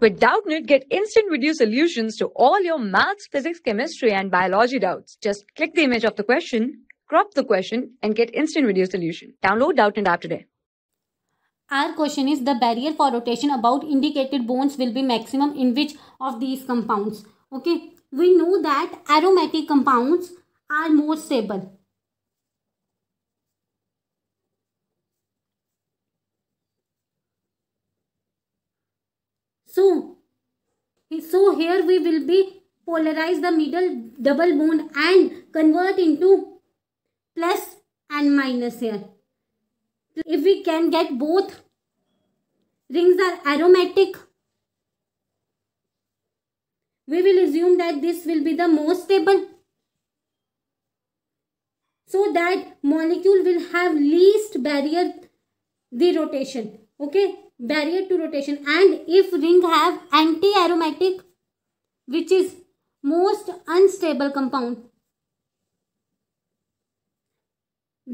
With Doubtnit, get instant video solutions to all your maths, physics, chemistry, and biology doubts. Just click the image of the question, crop the question, and get instant video solution. Download Doubtnit app today. Our question is the barrier for rotation about indicated bones will be maximum in which of these compounds? Okay, we know that aromatic compounds are more stable So, so here we will be polarize the middle double bond and convert into plus and minus here. If we can get both rings are aromatic, we will assume that this will be the most stable. So that molecule will have least barrier the rotation okay barrier to rotation and if ring have anti aromatic which is most unstable compound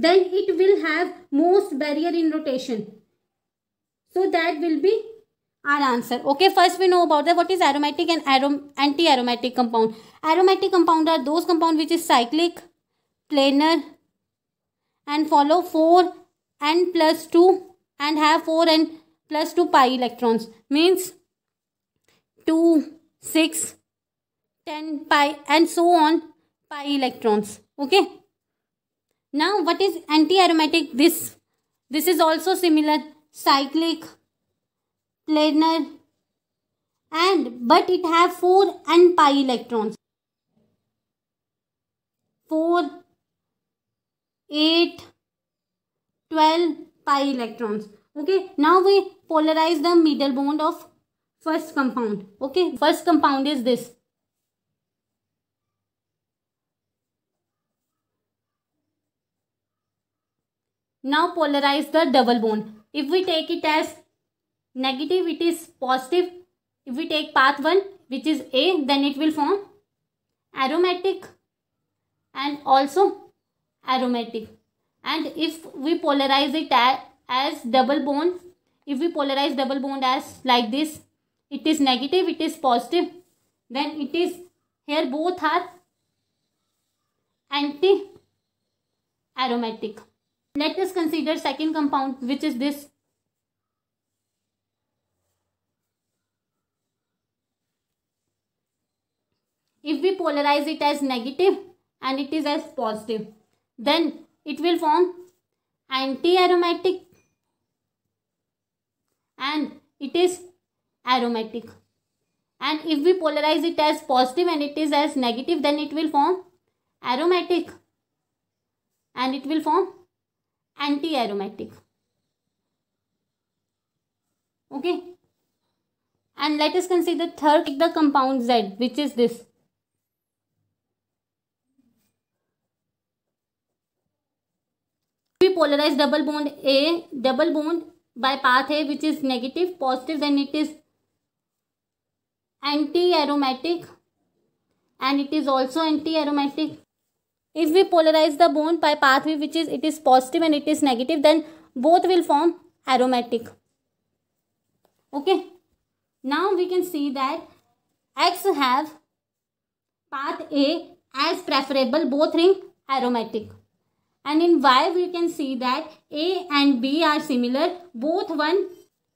then it will have most barrier in rotation so that will be our answer okay first we know about that what is aromatic and arom anti aromatic compound aromatic compound are those compound which is cyclic planar and follow 4 and plus 2 and have 4 n 2 pi electrons means 2 6 10 pi and so on pi electrons okay now what is antiaromatic this this is also similar cyclic planar and but it have 4 n pi electrons 4 8 12 pi electrons okay now we polarize the middle bond of first compound okay first compound is this now polarize the double bond if we take it as negative it is positive if we take path 1 which is a then it will form aromatic and also aromatic and if we polarize it as double bond if we polarize double bond as like this it is negative it is positive then it is here both are anti aromatic let us consider second compound which is this if we polarize it as negative and it is as positive then it will form anti-aromatic and it is aromatic and if we polarize it as positive and it is as negative then it will form aromatic and it will form anti-aromatic okay and let us consider the third the compound z which is this polarized double bond a double bond by path a which is negative positive then it is anti aromatic and it is also anti aromatic if we polarize the bond by path b which is it is positive and it is negative then both will form aromatic okay now we can see that x have path a as preferable both ring aromatic and in Y, we can see that A and B are similar. Both one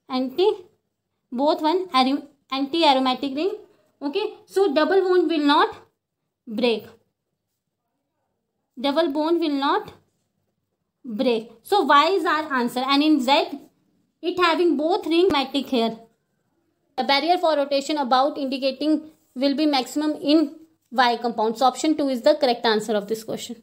anti, both one anti-aromatic ring. Okay. So, double bond will not break. Double bond will not break. So, Y is our answer. And in Z, it having both ring matic here. The barrier for rotation about indicating will be maximum in Y compound. So, option 2 is the correct answer of this question